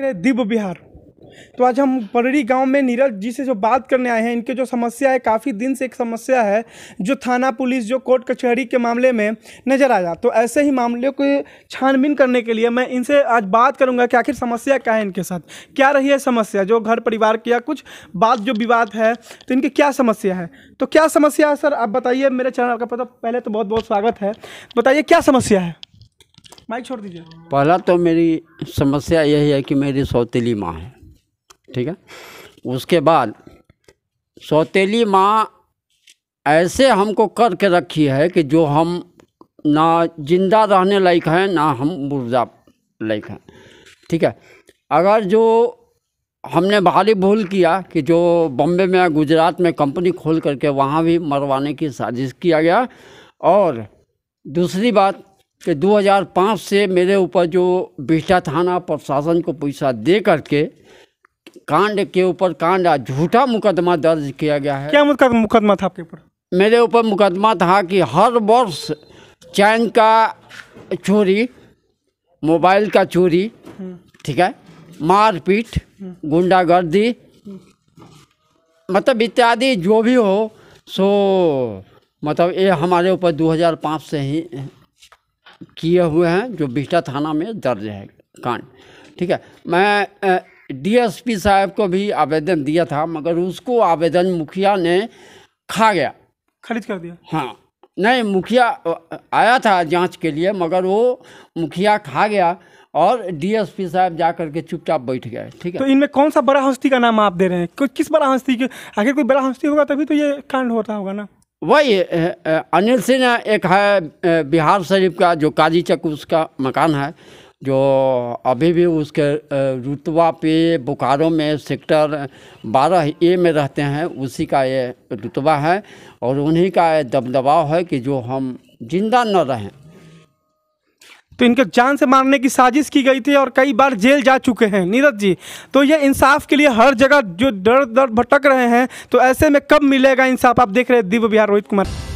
रहे दिव्य बिहार तो आज हम परड़ी गांव में नीरज जी से जो बात करने आए हैं इनके जो समस्या है काफ़ी दिन से एक समस्या है जो थाना पुलिस जो कोर्ट कचहरी के मामले में नज़र आया तो ऐसे ही मामले को छानबीन करने के लिए मैं इनसे आज बात करूंगा कि आखिर समस्या क्या है इनके साथ क्या रही है समस्या जो घर परिवार की या कुछ बात जो विवाद है तो इनकी क्या समस्या है तो क्या समस्या है सर आप बताइए मेरे चैनल का पता पहले तो बहुत बहुत स्वागत है बताइए क्या समस्या है माइक छोड़ दीजिए पहला तो मेरी समस्या यही है कि मेरी सौतीली माँ है ठीक है उसके बाद सौतीली माँ ऐसे हमको करके रखी है कि जो हम ना जिंदा रहने लायक हैं ना हम मुर्दा लायक हैं ठीक है अगर जो हमने भारी भूल किया कि जो बम्बे में गुजरात में कंपनी खोल करके वहाँ भी मरवाने की साजिश किया गया और दूसरी बात कि 2005 से मेरे ऊपर जो बिहटा थाना प्रशासन को पैसा दे करके कांड के ऊपर कांड झूठा मुकदमा दर्ज किया गया है क्या मुकदमा था आपके ऊपर मेरे ऊपर मुकदमा था कि हर वर्ष चैन का चोरी मोबाइल का चोरी ठीक है मारपीट गुंडागर्दी मतलब इत्यादि जो भी हो सो मतलब ये हमारे ऊपर 2005 से ही किए हुए हैं जो बिहटा थाना में दर्ज है कांड ठीक है मैं डीएसपी साहब को भी आवेदन दिया था मगर उसको आवेदन मुखिया ने खा गया खारिज कर दिया हाँ नहीं मुखिया आया था जांच के लिए मगर वो मुखिया खा गया और डीएसपी साहब जा करके चुपचाप बैठ गए ठीक है तो इनमें कौन सा बड़ा हस्ती का नाम आप दे रहे हैं किस बड़ा हस्ती के आखिर कोई बड़ा हस्ती होगा तभी तो ये कांड होता होगा ना वही अनिल सिंह एक है बिहार शरीफ का जो काजी चक उसका मकान है जो अभी भी उसके रुतबा पे बोकारो में सेक्टर बारह ए में रहते हैं उसी का ये रुतबा है और उन्हीं का दबदबाव है कि जो हम जिंदा न रहें तो इनके जान से मारने की साजिश की गई थी और कई बार जेल जा चुके हैं नीरज जी तो ये इंसाफ के लिए हर जगह जो डर डर भटक रहे हैं तो ऐसे में कब मिलेगा इंसाफ आप देख रहे हैं दिव्य बिहार रोहित कुमार